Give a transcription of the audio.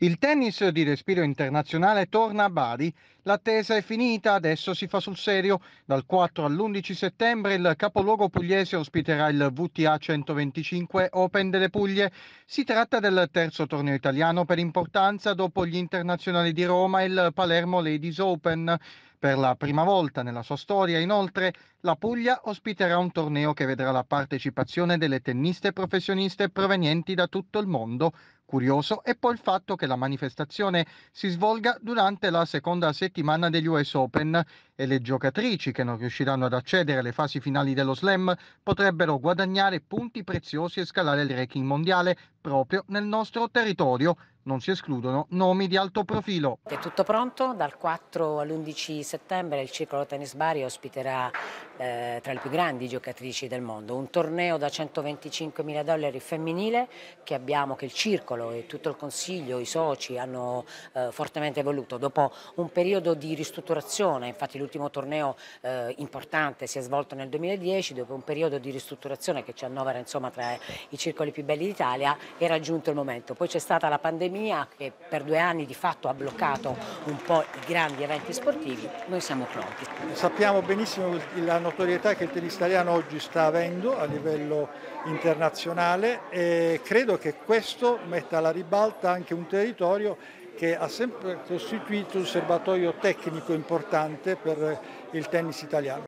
Il tennis di respiro internazionale torna a Bari. L'attesa è finita, adesso si fa sul serio. Dal 4 all'11 settembre il capoluogo pugliese ospiterà il VTA 125 Open delle Puglie. Si tratta del terzo torneo italiano per importanza dopo gli internazionali di Roma e il Palermo Ladies Open. Per la prima volta nella sua storia, inoltre, la Puglia ospiterà un torneo che vedrà la partecipazione delle tenniste professioniste provenienti da tutto il mondo curioso è poi il fatto che la manifestazione si svolga durante la seconda settimana degli US Open e le giocatrici che non riusciranno ad accedere alle fasi finali dello slam potrebbero guadagnare punti preziosi e scalare il ranking mondiale proprio nel nostro territorio. Non si escludono nomi di alto profilo. È tutto pronto, dal 4 all'11 settembre il Circolo Tennis Bari ospiterà eh, tra le più grandi giocatrici del mondo un torneo da 125 mila dollari femminile che abbiamo, che il Circolo e tutto il Consiglio, i soci hanno eh, fortemente voluto. Dopo un periodo di ristrutturazione, infatti l'ultimo torneo eh, importante si è svolto nel 2010 dopo un periodo di ristrutturazione che ci annovera insomma, tra i circoli più belli d'Italia era giunto il momento. Poi c'è stata la pandemia che per due anni di fatto ha bloccato un po' i grandi eventi sportivi, noi siamo pronti. Sappiamo benissimo la notorietà che il tennis italiano oggi sta avendo a livello internazionale e credo che questo metta alla ribalta anche un territorio che ha sempre costituito un serbatoio tecnico importante per il tennis italiano.